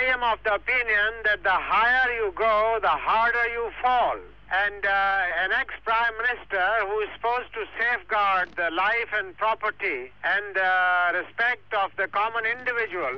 I am of the opinion that the higher you go, the harder you fall. And uh, an ex prime minister who is supposed to safeguard the life and property and uh, respect of the common individual.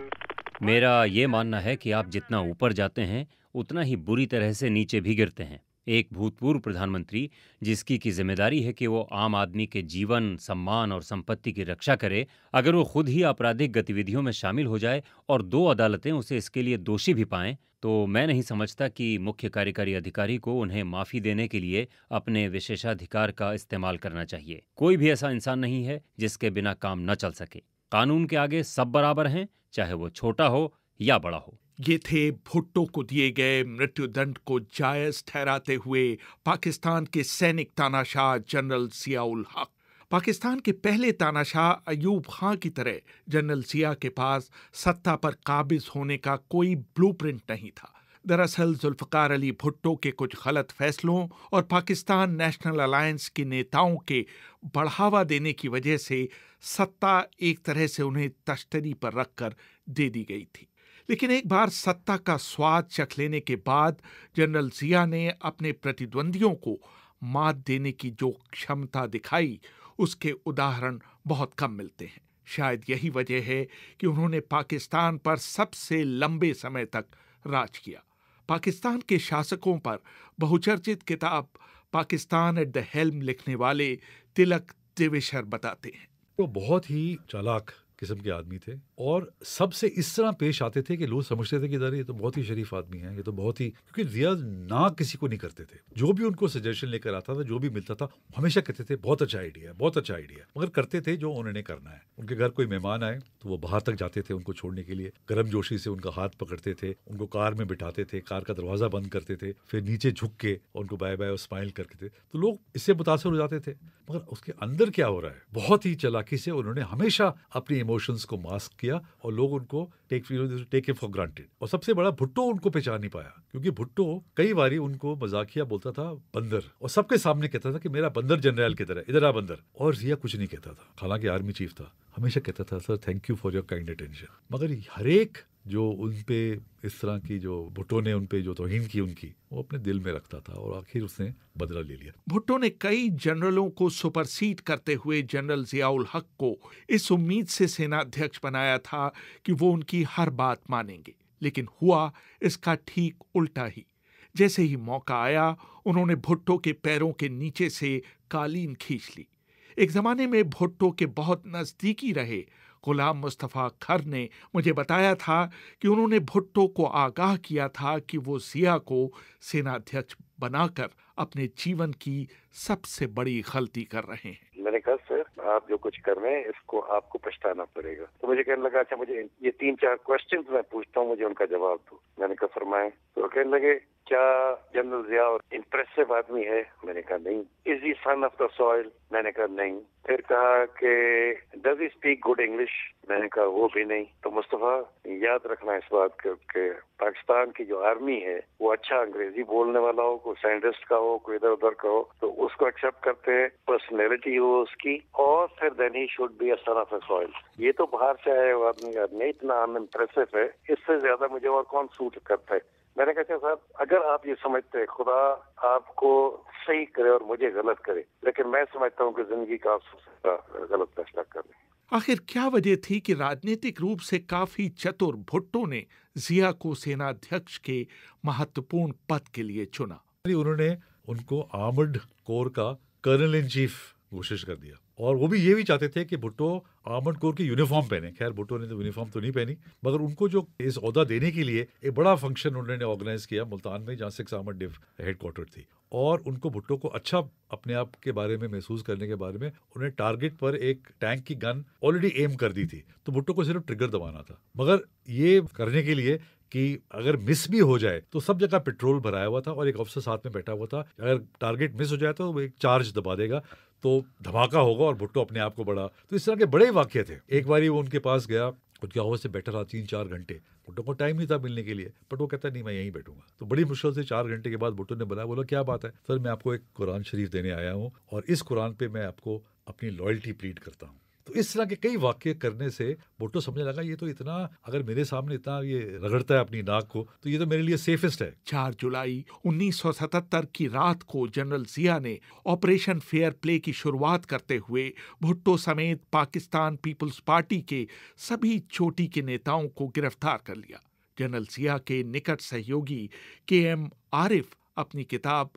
मेरा ये मानना है कि आप जितना ऊपर जाते हैं उतना ही बुरी तरह से नीचे भी गिरते हैं एक भूतपूर्व प्रधानमंत्री जिसकी की जिम्मेदारी है कि वो आम आदमी के जीवन सम्मान और संपत्ति की रक्षा करे अगर वो खुद ही आपराधिक गतिविधियों में शामिल हो जाए और दो अदालतें उसे इसके लिए दोषी भी पाएं तो मैं नहीं समझता कि मुख्य कार्यकारी अधिकारी को उन्हें माफी देने के लिए अपने विशेषाधिकार का इस्तेमाल करना चाहिए कोई भी ऐसा इंसान नहीं है जिसके बिना काम न चल सके कानून के आगे सब बराबर हैं चाहे वो छोटा हो या बड़ा हो ये थे भुट्टो को दिए गए मृत्युदंड को जायज ठहराते हुए पाकिस्तान के सैनिक तानाशाह जनरल सियाउल हक पाकिस्तान के पहले तानाशाह अयूब खां की तरह जनरल सिया के पास सत्ता पर काबिज होने का कोई ब्लूप्रिंट नहीं था दरअसल जुल्फ़कार अली भुट्टो के कुछ गलत फैसलों और पाकिस्तान नेशनल अलायंस के नेताओं के बढ़ावा देने की वजह से सत्ता एक तरह से उन्हें तश्तरी पर रखकर दे दी गई थी लेकिन एक बार सत्ता का स्वाद चख लेने के बाद जनरल जिया ने अपने प्रतिद्वंदियों को मात देने की जो क्षमता दिखाई उसके उदाहरण बहुत कम मिलते हैं शायद यही वजह है कि उन्होंने पाकिस्तान पर सबसे लंबे समय तक राज किया पाकिस्तान के शासकों पर बहुचर्चित किताब पाकिस्तान एट द हेल्म लिखने वाले तिलक देवेशर बताते हैं वो तो बहुत ही चालाक किस्म के आदमी थे और सबसे इस तरह पेश आते थे कि लोग समझते थे कि यार ये तो बहुत ही शरीफ आदमी है ये तो बहुत ही क्योंकि रियाज ना किसी को नहीं करते थे जो भी उनको सजेशन लेकर आता था जो भी मिलता था हमेशा कहते थे बहुत अच्छा आइडिया है बहुत अच्छा आइडिया है मगर करते थे जो उन्होंने करना है उनके घर कोई मेहमान आए तो वो बाहर तक जाते थे उनको छोड़ने के लिए गर्म जोशी से उनका हाथ पकड़ते थे उनको कार में बिठाते थे कार का दरवाजा बंद करते थे फिर नीचे झुक के उनको बाय बाय और स्माइल करते थे तो लोग इससे मुतासर हो जाते थे मगर उसके अंदर क्या हो रहा है बहुत ही चलाकी से उन्होंने हमेशा अपने इमोशंस को मास्क किया किया और लोग उनको टेक टेक फॉर ग्रांटेड और सबसे बड़ा भुट्टो उनको पहचान नहीं पाया क्योंकि भुट्टो कई बार उनको मजाकिया बोलता था बंदर और सबके सामने कहता था कि मेरा बंदर जनरल की तरह इधर आ बंदर और जिया कुछ नहीं कहता था हालांकि आर्मी चीफ था हमेशा कहता था sir thank you for your kind attention मगर हरेक जो उन पर इस तरह की जो भुट्टो ने उन पर जो तोहिन की उनकी वो अपने दिल में रखता था और आखिर उसने बदला ले लिया भुट्टो ने कई जनरलों को सुपरसीड करते हुए जनरल जियाउल हक को इस उम्मीद से सेनाध्यक्ष बनाया था कि वो उनकी हर बात मानेंगे लेकिन हुआ इसका ठीक उल्टा ही जैसे ही मौका आया उन्होंने भुट्टो के पैरों के नीचे से कालीन खींच ली एक जमाने में भुट्टो के बहुत नजदीकी रहे गुलाम मुस्तफ़ा खर ने मुझे बताया था कि उन्होंने भुट्टो को आगाह किया था कि वो जिया को सेनाध्यक्ष बनाकर अपने जीवन की सबसे बड़ी गलती कर रहे हैं आप जो कुछ कर रहे हैं इसको आपको पछताना पड़ेगा तो मुझे कहने लगा अच्छा मुझे ये तीन चार क्वेश्चन मैं पूछता हूँ मुझे उनका जवाब दो मैंने कहा फरमाए तो कहने लगे क्या जनरल जिया और इम्प्रेसिव आदमी है मैंने कहा नहीं is he son of the soil मैंने कहा नहीं फिर कहा कि does he speak good English मैंने कहा वो भी नहीं तो मुस्तफ़ा याद रखना इस बात के, कि पाकिस्तान की जो आर्मी है वो अच्छा अंग्रेजी बोलने वाला हो कोई साइंटिस्ट का हो कोई इधर उधर का हो तो उसको एक्सेप्ट करते हैं पर्सनैलिटी हो उसकी और फिर देन ही शुड बी असर ऑफ सॉइल ये तो बाहर से आए हुआ आदमी आदमी इतना अनइम्प्रेसिव है इससे ज्यादा मुझे और कौन सूट करता है मैंने कहा अच्छा साहब अगर आप ये समझते हैं खुदा आपको सही करे और मुझे गलत करे लेकिन मैं समझता हूँ कि जिंदगी का आप गलत फैसला कर रहे हैं आखिर क्या वजह थी कि राजनीतिक रूप से काफी चतुर भुट्टो ने जिया को सेनाध्यक्ष के महत्वपूर्ण पद के लिए चुना उन्होंने उनको आर्मड कोर का कर्नल इन चीफ घोषित कर दिया और वो भी ये भी चाहते थे कि भुट्टो आर्मड कोर की यूनिफॉर्म पहने खैर भुट्टो ने तो यूनिफॉर्म तो नहीं पहनी मगर उनको जो इस अहदा देने के लिए एक बड़ा फंक्शन उन्होंने ऑर्गेनाइज किया मुल्तान में जहाँ सिक्स आर्मड हेडक्वार्टर थी और उनको भुट्टो को अच्छा अपने आप के बारे में महसूस करने के बारे में उन्हें टारगेट पर एक टैंक की गन ऑलरेडी एम कर दी थी तो भुट्टो को सिर्फ ट्रिगर दबाना था मगर ये करने के लिए कि अगर मिस भी हो जाए तो सब जगह पेट्रोल भराया हुआ था और एक ऑफिसर साथ में बैठा हुआ था अगर टारगेट मिस हो जाए तो वो एक चार्ज दबा देगा तो धमाका होगा और भुट्टो अपने आप को बड़ा तो इस तरह के बड़े वाक्य थे एक बार वो उनके पास गया उनकी ऑफिस से बैठा रहा तीन चार घंटे भुट्टो को टाइम नहीं था मिलने के लिए बट वो कहता नहीं मैं यहीं बैठूंगा तो बड़ी मुश्किल से चार घंटे के बाद भुट्टो ने बोला बोला क्या बात है सर मैं आपको एक कुरान शरीफ देने आया हूँ और इस कुरान पर मैं आपको अपनी लॉयल्टी प्लीड करता हूँ तो इस तरह के कई वाक्य करने से भुट्टो तो समझने लगा ये तो इतना अगर मेरे सामने इतना ये रगड़ता है अपनी नाक को तो ये तो मेरे लिए सेफेस्ट है चार जुलाई 1977 की रात को जनरल जिया ने ऑपरेशन फेयर प्ले की शुरुआत करते हुए भुट्टो समेत पाकिस्तान पीपुल्स पार्टी के सभी चोटी के नेताओं को गिरफ्तार कर लिया जनरल जिया के निकट सहयोगी के एम आरिफ अपनी किताब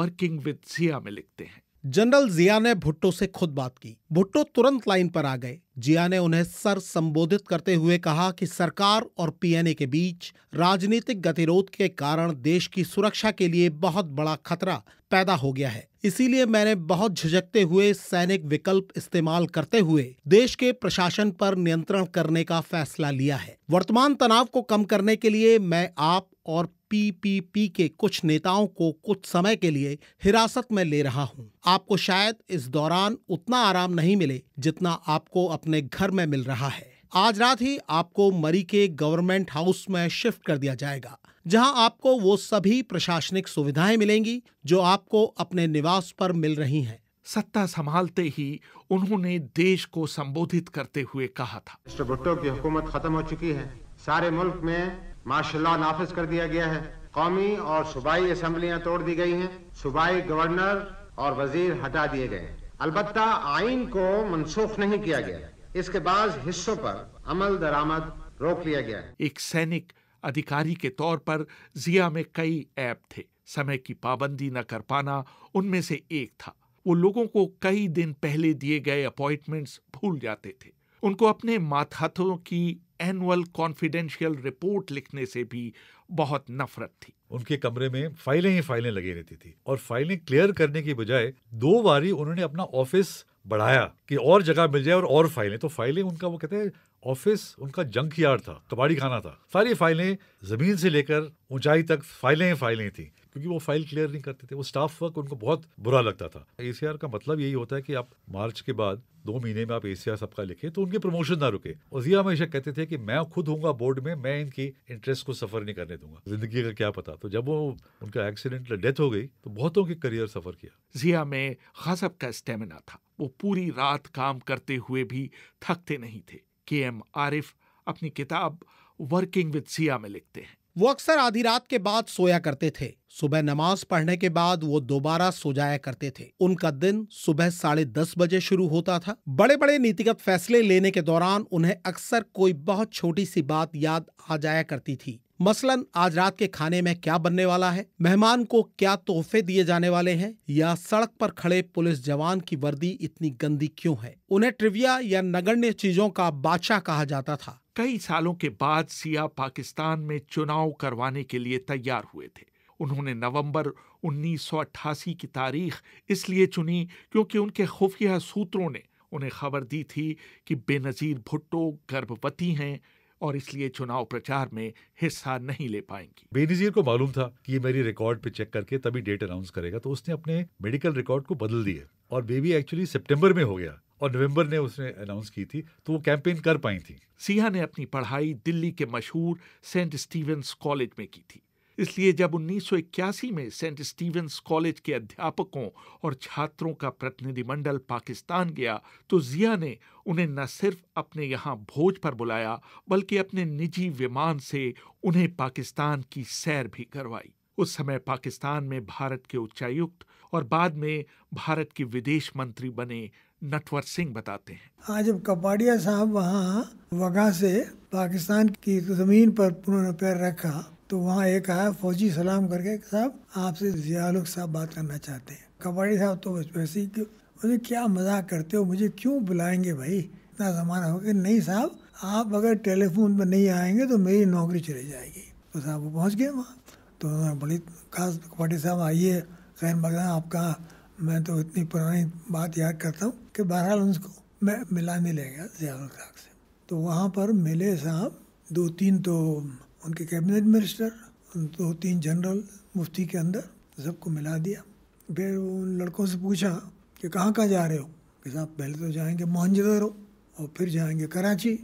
वर्किंग विद जिया में लिखते हैं जनरल जिया ने भुट्टो से खुद बात की भुट्टो तुरंत लाइन पर आ गए जिया ने उन्हें सर संबोधित करते हुए कहा कि सरकार और पीएनए के बीच राजनीतिक गतिरोध के कारण देश की सुरक्षा के लिए बहुत बड़ा खतरा पैदा हो गया है इसीलिए मैंने बहुत झिझकते हुए सैनिक विकल्प इस्तेमाल करते हुए देश के प्रशासन पर नियंत्रण करने का फैसला लिया है वर्तमान तनाव को कम करने के लिए मैं आप और पीपीपी के कुछ नेताओं को कुछ समय के लिए हिरासत में ले रहा हूं आपको शायद इस दौरान उतना आराम नहीं मिले जितना आपको अपने घर में मिल रहा है आज रात ही आपको मरी के गवर्नमेंट हाउस में शिफ्ट कर दिया जाएगा जहां आपको वो सभी प्रशासनिक सुविधाएं मिलेंगी जो आपको अपने निवास पर मिल रही हैं सत्ता संभालते ही उन्होंने देश को संबोधित करते हुए कहा था मिस्टर भुट्टो की हुकूमत खत्म हो चुकी है सारे मुल्क में माशाल्लाह नाफिज कर दिया गया है कौमी और सूबाई असम्बलियाँ तोड़ दी गई हैं सूबाई गवर्नर और वजीर हटा दिए गए हैं अलबत् आइन को मनसूख नहीं किया गया इसके बाद हिस्सों पर अमल दरामद रोक लिया गया एक सैनिक अधिकारी के तौर पर जिया में कई ऐप थे समय की पाबंदी न कर पाना उनमें से एक था वो लोगों को कई दिन पहले दिए गए अपॉइंटमेंट्स भूल जाते थे उनको अपने माथाथों की एनुअल कॉन्फिडेंशियल रिपोर्ट लिखने से भी बहुत नफरत थी उनके कमरे में फाइलें ही फाइलें लगी रहती थी और फाइलें क्लियर करने की बजाय दो बारी उन्होंने अपना ऑफिस बढ़ाया कि और जगह मिल जाए और और फाइलें तो फाइलें उनका वो कहते हैं ऑफिस उनका जंक यार्ड था कबाड़ी खाना था सारी फाइलें जमीन से लेकर ऊंचाई तक फाइलें ही फाइलें थी क्योंकि वो फाइल क्लियर नहीं करते थे वो स्टाफ वर्क उनको बहुत बुरा लगता था ए का मतलब यही होता है कि आप मार्च के बाद दो महीने में आप ए सबका लिखे तो उनके प्रमोशन ना रुके और जिया हमेशा कहते थे कि मैं खुद हूँ बोर्ड में मैं इनकी इंटरेस्ट को सफर नहीं करने दूंगा जिंदगी का क्या पता तो जब वो उनका एक्सीडेंट डेथ हो गई तो बहुतों के करियर सफर किया जिया में खासब का स्टेमिना था वो पूरी रात काम करते हुए भी थकते नहीं थे के एम आरिफ अपनी किताब वर्किंग विद सिया में लिखते हैं वो अक्सर आधी रात के बाद सोया करते थे सुबह नमाज पढ़ने के बाद वो दोबारा सो जाया करते थे उनका दिन सुबह साढ़े दस बजे शुरू होता था बड़े बड़े नीतिगत फैसले लेने के दौरान उन्हें अक्सर कोई बहुत छोटी सी बात याद आ जाया करती थी मसलन आज रात के खाने में क्या बनने वाला है मेहमान को क्या तोहफे दिए जाने वाले हैं या सड़क पर खड़े पुलिस जवान की वर्दी इतनी गंदी क्यों है उन्हें ट्रिविया या नगण्य चीजों का बादशाह कहा जाता था कई सालों के बाद सिया पाकिस्तान में चुनाव करवाने के लिए तैयार हुए थे उन्होंने नवंबर 1988 की तारीख इसलिए चुनी क्योंकि उनके खुफिया सूत्रों ने उन्हें खबर दी थी कि बेनजीर भुट्टो गर्भवती हैं और इसलिए चुनाव प्रचार में हिस्सा नहीं ले पाएंगी बेनजीर को मालूम था कि ये मेरी रिकॉर्ड पे चेक करके तभी डेट अनाउंस करेगा तो उसने अपने मेडिकल रिकॉर्ड को बदल दिया और बेबी एक्चुअली सितंबर में हो गया और नवंबर ने उसने अनाउंस की थी तो वो कैंपेन कर पाई थी सिया ने अपनी पढ़ाई दिल्ली के मशहूर सेंट स्टीवेंस कॉलेज में की थी इसलिए जब 1981 में सेंट स्टीवेंस कॉलेज के अध्यापकों और छात्रों का प्रतिनिधिमंडल पाकिस्तान गया तो जिया ने उन्हें न सिर्फ अपने यहाँ भोज पर बुलाया बल्कि अपने निजी विमान से उन्हें पाकिस्तान की सैर भी करवाई उस समय पाकिस्तान में भारत के उच्चायुक्त और बाद में भारत के विदेश मंत्री बने नटवर सिंह बताते हैं हाँ जब कपाड़िया साहब वहाँ वगा से पाकिस्तान की जमीन पर उन्होंने पैर रखा तो वहाँ एक आया फौजी सलाम करके साहब आपसे जियालुक साहब बात करना चाहते हैं कपाड़िया साहब तो वैसे ही मुझे क्या मजाक करते हो मुझे क्यों बुलाएंगे भाई इतना जमाना हो गया नहीं साहब आप अगर टेलीफोन पर नहीं आएंगे तो मेरी नौकरी चली जाएगी तो साहब वो पहुँच गए वहाँ तो उन्होंने बड़ी खास कपाड़िया साहब आइए खैर मगर आपका मैं तो इतनी पुरानी बात याद करता हूँ कि बहरहाल उसको मैं मिलाने ले गया जियाउल हक से तो वहाँ पर मिले साहब दो तीन तो उनके कैबिनेट मिनिस्टर दो तीन जनरल मुफ्ती के अंदर सबको मिला दिया फिर उन लड़कों से पूछा कि कहाँ कहाँ जा रहे हो कि साहब पहले तो जाएंगे मोहनजोदड़ो और फिर जाएंगे कराची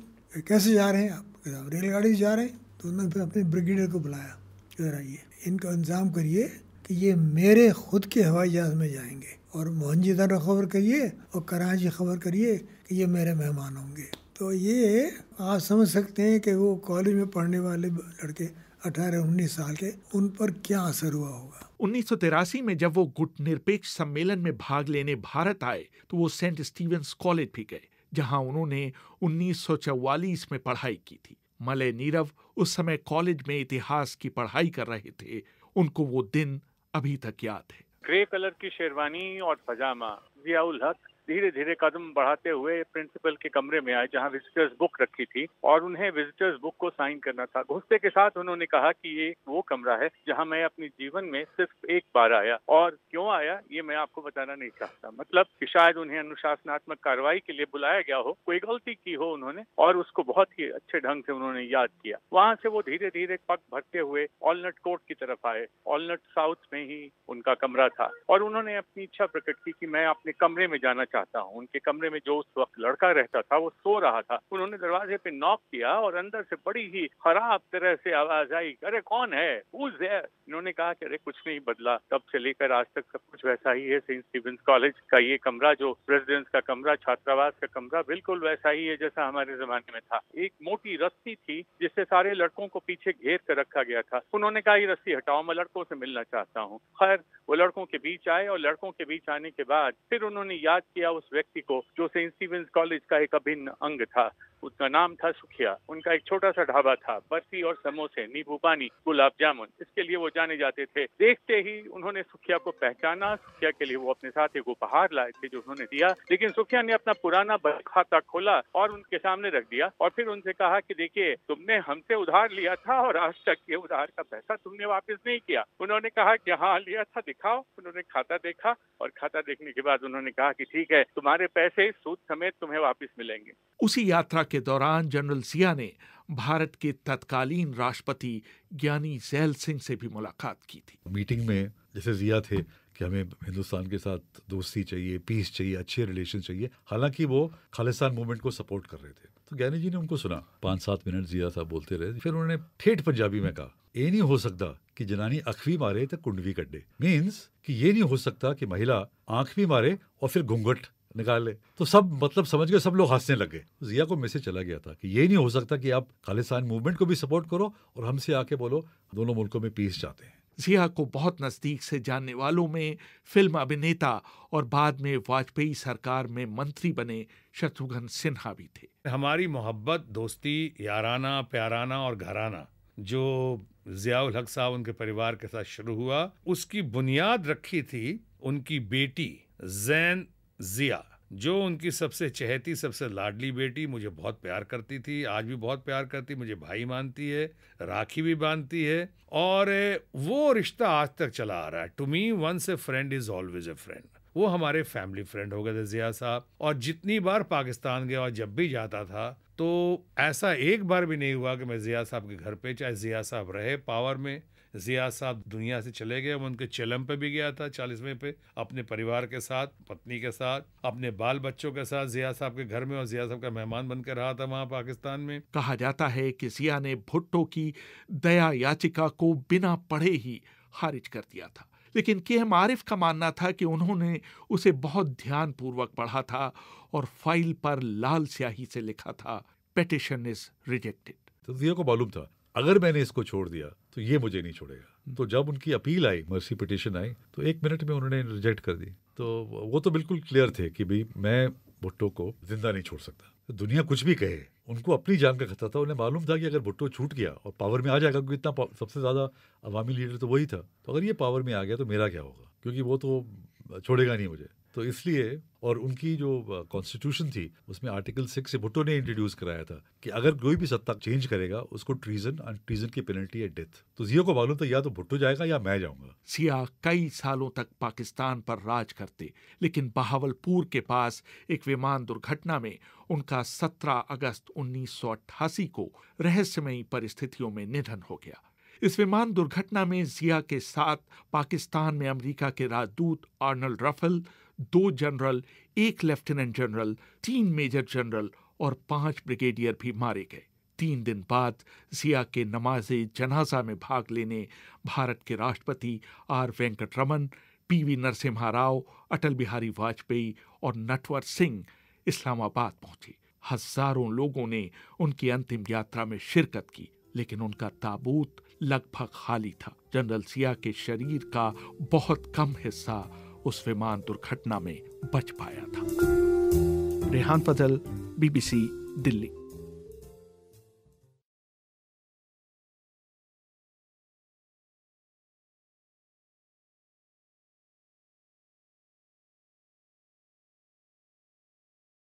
कैसे जा रहे हैं आप कि साहब रेलगाड़ी से जा रहे हैं तो उन्होंने फिर अपने ब्रिगेडियर को बुलाया कह रहा इनका इंतजाम करिए कि ये मेरे खुद के हवाई जहाज़ में जाएंगे और मोहनजीदारो खबर करिए और कराची खबर करिए कि ये मेरे मेहमान होंगे तो ये आप समझ सकते हैं कि वो कॉलेज में पढ़ने वाले लड़के अठारह उन्नीस साल के उन पर क्या असर हुआ होगा उन्नीस में जब वो गुट निरपेक्ष सम्मेलन में भाग लेने भारत आए तो वो सेंट स्टीवेंस कॉलेज भी गए जहां उन्होंने 1944 में पढ़ाई की थी मलय नीरव उस समय कॉलेज में इतिहास की पढ़ाई कर रहे थे उनको वो दिन अभी तक याद है ग्रे कलर की शेरवानी और पजामा जियाउल हक धीरे धीरे कदम बढ़ाते हुए प्रिंसिपल के कमरे में आए जहां विजिटर्स बुक रखी थी और उन्हें विजिटर्स बुक को साइन करना था घुसते के साथ उन्होंने कहा कि ये वो कमरा है जहां मैं अपने जीवन में सिर्फ एक बार आया और क्यों आया ये मैं आपको बताना नहीं चाहता मतलब कि शायद उन्हें अनुशासनात्मक कार्रवाई के लिए बुलाया गया हो कोई गलती की हो उन्होंने और उसको बहुत ही अच्छे ढंग से उन्होंने याद किया वहां से वो धीरे धीरे पग भरते हुए ऑलनट कोर्ट की तरफ आए ऑलनट साउथ में ही उनका कमरा था और उन्होंने अपनी इच्छा प्रकट की कि मैं अपने कमरे में जाना चाहता हूँ उनके कमरे में जो उस वक्त लड़का रहता था वो सो रहा था उन्होंने दरवाजे पे नॉक किया और अंदर से बड़ी ही खराब तरह से आवाज आई अरे कौन है उन्होंने कहा कि अरे कुछ नहीं बदला तब से लेकर आज तक सब कुछ वैसा ही है सेंट स्टीवन कॉलेज का ये कमरा जो रेजिडेंस का कमरा छात्रावास का कमरा बिल्कुल वैसा ही है जैसा हमारे जमाने में था एक मोटी रस्सी थी जिससे सारे लड़कों को पीछे घेर कर रखा गया था उन्होंने कहा ये रस्सी हटाओ मैं लड़कों से मिलना चाहता हूँ खैर वो लड़कों के बीच आए और लड़कों के बीच आने के बाद फिर उन्होंने याद किया किया उस व्यक्ति को जो सेंट स्टीवेंस कॉलेज का एक अभिन्न अंग था उसका नाम था सुखिया उनका एक छोटा सा ढाबा था बर्फी और समोसे नींबू पानी गुलाब जामुन इसके लिए वो जाने जाते थे देखते ही उन्होंने सुखिया को पहचाना सुखिया के लिए वो अपने साथ एक उपहार लाए थे जो उन्होंने दिया लेकिन सुखिया ने अपना पुराना बैंक खाता खोला और उनके सामने रख दिया और फिर उनसे कहा की देखिये तुमने हमसे उधार लिया था और आज तक ये उधार का पैसा तुमने वापस नहीं किया उन्होंने कहा की हाँ लिया था दिखाओ उन्होंने खाता देखा और खाता देखने के बाद उन्होंने कहा की ठीक है तुम्हारे पैसे सूद समेत तुम्हें वापस मिलेंगे उसी यात्रा के दौरान जनरल सिया ने भारत के तत्कालीन राष्ट्रपति ज्ञानी सैल सिंह से भी मुलाकात की थी मीटिंग में जैसे जिया थे कि हमें हिंदुस्तान के साथ दोस्ती चाहिए पीस चाहिए अच्छे रिलेशन चाहिए हालांकि वो खालिस्तान मूवमेंट को सपोर्ट कर रहे थे तो ज्ञानी जी ने उनको सुना पाँच सात मिनट जिया था बोलते रहे फिर उन्होंने ठेठ पंजाबी में कहा ये नहीं हो सकता कि जनानी अख भी मारे तो कुंड भी कटे मीन्स कि ये नहीं हो सकता कि महिला आंख भी मारे और फिर घूंघट निकाल ले तो सब मतलब समझ गए सब लोग हंसने लगे तो जिया को मैसेज चला गया था कि ये नहीं हो सकता कि आप खालिस्तान मूवमेंट को भी सपोर्ट करो और हमसे आके बोलो दोनों मुल्कों में पीस जाते हैं जिया को बहुत नज़दीक से जानने वालों में फिल्म अभिनेता और बाद में वाजपेयी सरकार में मंत्री बने शत्रुघ्न सिन्हा भी थे हमारी मोहब्बत दोस्ती याराना प्याराना और घराना जो जियाउल हक साहब उनके परिवार के साथ शुरू हुआ उसकी बुनियाद रखी थी उनकी बेटी जैन जिया जो उनकी सबसे चहती सबसे लाडली बेटी मुझे बहुत प्यार करती थी आज भी बहुत प्यार करती मुझे भाई मानती है राखी भी बांधती है और वो रिश्ता आज तक चला आ रहा है to me once a friend is always a friend वो हमारे फैमिली फ्रेंड हो गए थे जिया साहब और जितनी बार पाकिस्तान गया और जब भी जाता था तो ऐसा एक बार भी नहीं हुआ कि मैं जिया साहब के घर पे चाहे जिया साहब रहे पावर में जिया साहब दुनिया से चले गए मैं उनके चलम पे भी गया था चालीसवें पे अपने परिवार के साथ पत्नी के साथ अपने बाल बच्चों के साथ जिया साहब के घर में और जिया साहब का मेहमान बनकर रहा था वहाँ पाकिस्तान में कहा जाता है कि जिया ने भुट्टो की दया याचिका को बिना पढ़े ही खारिज कर दिया था लेकिन के एम आरिफ का मानना था कि उन्होंने उसे बहुत ध्यानपूर्वक पढ़ा था और फाइल पर लाल स्याही से लिखा था पेटिशन इज रिजेक्टेड तो दिया को मालूम था अगर मैंने इसको छोड़ दिया तो ये मुझे नहीं छोड़ेगा हम्म। तो जब उनकी अपील आई मर्सी पिटिशन आई तो एक मिनट में उन्होंने रिजेक्ट कर दी तो वो तो बिल्कुल क्लियर थे कि भाई मैं भुट्टो को जिंदा नहीं छोड़ सकता तो दुनिया कुछ भी कहे उनको अपनी जान का खतरा था उन्हें मालूम था कि अगर भुट्टो छूट गया और पावर में आ जाएगा क्योंकि इतना सबसे ज़्यादा अवामी लीडर तो वही था तो अगर ये पावर में आ गया तो मेरा क्या होगा क्योंकि वो तो छोड़ेगा नहीं मुझे तो इसलिए और उनकी जो कॉन्स्टिट्यूशन थी उसमें आर्टिकल सिक्स से भुट्टो ने इंट्रोड्यूस कराया था कि अगर कोई भी सत्ता चेंज करेगा उसको ट्रीजन एंड ट्रीजन की पेनल्टी है डेथ तो जियो को मालूम था या तो भुट्टो जाएगा या मैं जाऊंगा सिया कई सालों तक पाकिस्तान पर राज करते लेकिन बहावलपुर के पास एक विमान दुर्घटना में उनका 17 अगस्त 1988 को रहस्यमयी परिस्थितियों में निधन हो गया इस विमान दुर्घटना में जिया के साथ पाकिस्तान में अमेरिका के राजदूत आर्नल्ड रफल दो जनरल एक लेफ्टिनेंट जनरल तीन मेजर जनरल और पांच ब्रिगेडियर भी मारे गए तीन दिन बाद जिया के नमाज जनाजा में भाग लेने भारत के राष्ट्रपति R P V Narasimha Rao Atal Bihari Vajpayee और नटवर सिंह इस्लामाबाद पहुंचे हजारों लोगों ने उनकी अंतिम यात्रा में शिरकत की लेकिन उनका ताबूत लगभग खाली था जनरल सिया के शरीर का बहुत कम हिस्सा उस विमान दुर्घटना में बच पाया था रेहान फजल बीबीसी दिल्ली